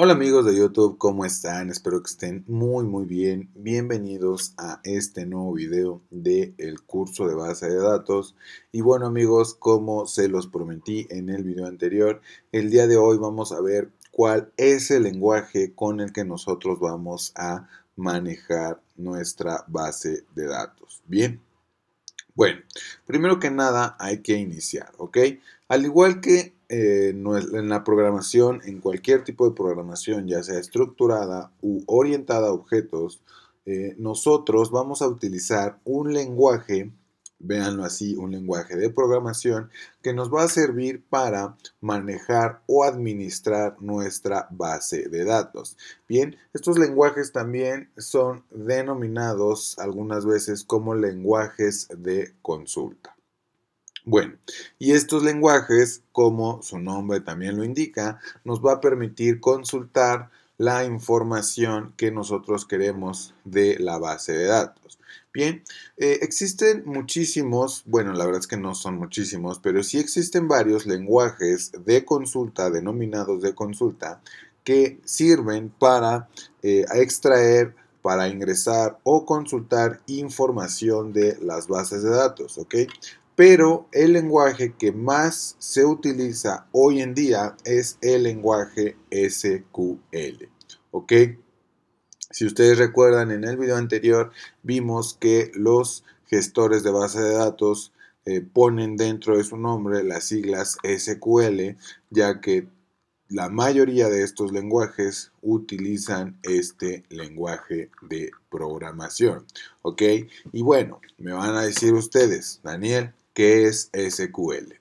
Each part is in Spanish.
Hola amigos de YouTube, ¿cómo están? Espero que estén muy muy bien. Bienvenidos a este nuevo video del el curso de base de datos. Y bueno amigos, como se los prometí en el video anterior, el día de hoy vamos a ver cuál es el lenguaje con el que nosotros vamos a manejar nuestra base de datos. Bien. Bueno, primero que nada hay que iniciar, ¿ok? Al igual que eh, en la programación, en cualquier tipo de programación, ya sea estructurada u orientada a objetos, eh, nosotros vamos a utilizar un lenguaje véanlo así, un lenguaje de programación que nos va a servir para manejar o administrar nuestra base de datos. Bien, estos lenguajes también son denominados algunas veces como lenguajes de consulta. Bueno, y estos lenguajes, como su nombre también lo indica, nos va a permitir consultar la información que nosotros queremos de la base de datos. Bien, eh, existen muchísimos, bueno, la verdad es que no son muchísimos, pero sí existen varios lenguajes de consulta, denominados de consulta, que sirven para eh, extraer para ingresar o consultar información de las bases de datos, ¿ok? Pero el lenguaje que más se utiliza hoy en día es el lenguaje SQL, ¿ok? Si ustedes recuerdan, en el video anterior vimos que los gestores de base de datos eh, ponen dentro de su nombre las siglas SQL, ya que la mayoría de estos lenguajes utilizan este lenguaje de programación. ¿Ok? Y bueno, me van a decir ustedes, Daniel, ¿qué es SQL?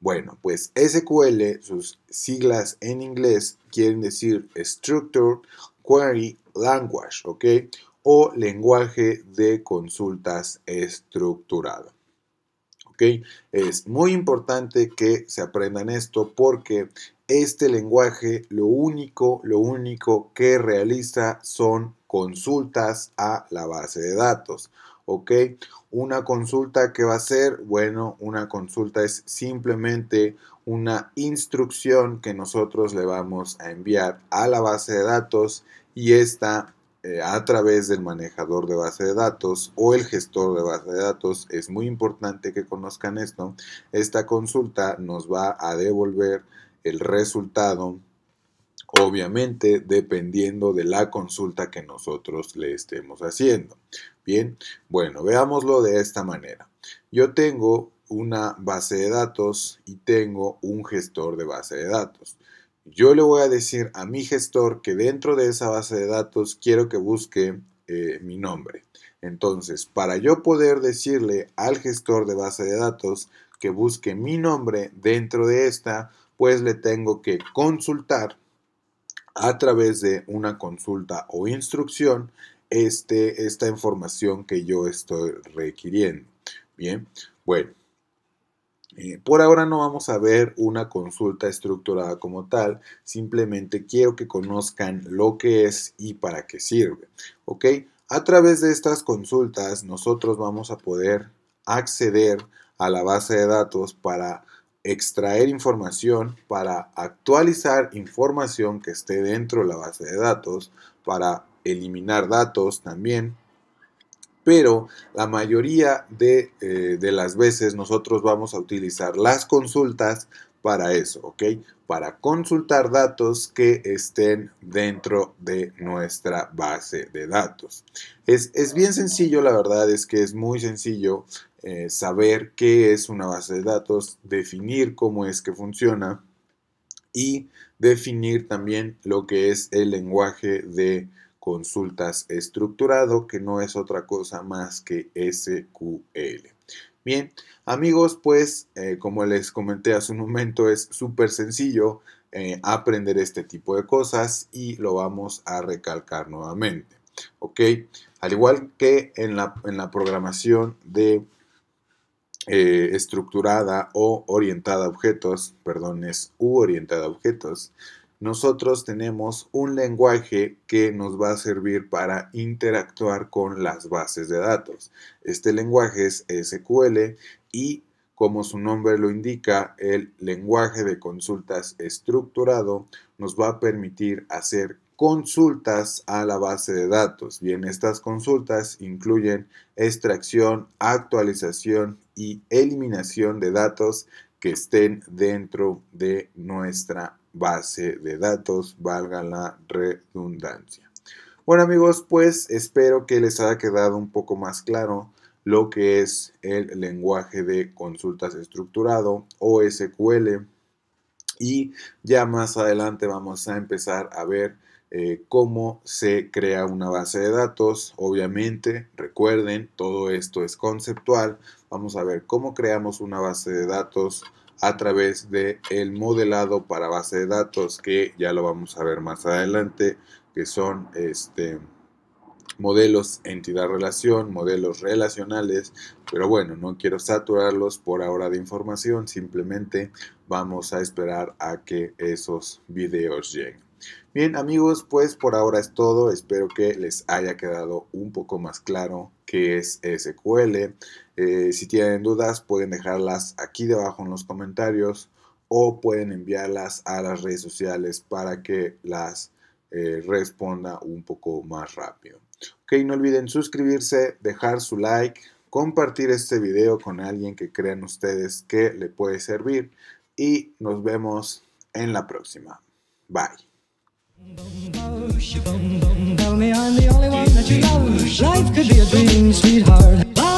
Bueno, pues SQL, sus siglas en inglés quieren decir Structure Query Language, ¿ok? O lenguaje de consultas estructurado. ¿Ok? Es muy importante que se aprendan esto porque este lenguaje lo único, lo único que realiza son consultas a la base de datos. ¿ok? Una consulta que va a ser, bueno, una consulta es simplemente una instrucción que nosotros le vamos a enviar a la base de datos y esta eh, a través del manejador de base de datos o el gestor de base de datos, es muy importante que conozcan esto, esta consulta nos va a devolver el resultado obviamente dependiendo de la consulta que nosotros le estemos haciendo. Bien, bueno, veámoslo de esta manera. Yo tengo una base de datos y tengo un gestor de base de datos. Yo le voy a decir a mi gestor que dentro de esa base de datos quiero que busque eh, mi nombre. Entonces, para yo poder decirle al gestor de base de datos que busque mi nombre dentro de esta, pues le tengo que consultar a través de una consulta o instrucción este, esta información que yo estoy requiriendo. Bien, bueno. Eh, por ahora no vamos a ver una consulta estructurada como tal, simplemente quiero que conozcan lo que es y para qué sirve. ¿Ok? A través de estas consultas nosotros vamos a poder acceder a la base de datos para extraer información, para actualizar información que esté dentro de la base de datos, para eliminar datos también. Pero la mayoría de, eh, las veces nosotros vamos a utilizar las consultas para eso, ¿ok? Para consultar datos que estén dentro de nuestra base de datos. Es, bien sencillo, la verdad es que es muy sencillo eh, saber qué es una base de datos, definir cómo es que funciona y definir también lo que es el lenguaje de consultas estructurado, que no es otra cosa más que SQL. Bien, amigos, pues eh, como les comenté hace un momento, es súper sencillo eh, aprender este tipo de cosas y lo vamos a recalcar nuevamente. ¿Ok? Al igual que en la, programación de eh, estructurada o orientada a objetos, perdón, es U orientada a objetos, nosotros tenemos un lenguaje que nos va a servir para interactuar con las bases de datos. Este lenguaje es SQL y, como su nombre lo indica, el lenguaje de consultas estructurado nos va a permitir hacer consultas a la base de datos. Bien, estas consultas incluyen extracción, actualización y eliminación de datos que estén dentro de nuestra base de datos, valga la redundancia. Bueno amigos, pues espero que les haya quedado un poco más claro lo que es el lenguaje de consultas estructurado o SQL y ya más adelante vamos a empezar a ver eh, cómo se crea una base de datos. Obviamente, recuerden, todo esto es conceptual. Vamos a ver cómo creamos una base de datos, a través de modelado para base de datos que ya lo vamos a ver más adelante que son este modelos entidad relación modelos relacionales pero bueno no quiero saturarlos por ahora de información simplemente vamos a esperar a que esos videos lleguen Bien amigos, pues por ahora es todo. Espero que les haya quedado un poco más claro qué es SQL. Eh, si tienen dudas pueden dejarlas aquí debajo en los comentarios o pueden enviarlas a las redes sociales para que las eh, responda un poco más rápido. Ok, no olviden suscribirse, dejar su like, compartir este video con alguien que crean ustedes que le puede servir y nos vemos en la próxima. Bye. Tell me I'm the only one that you love. Life could be a dream, sweetheart.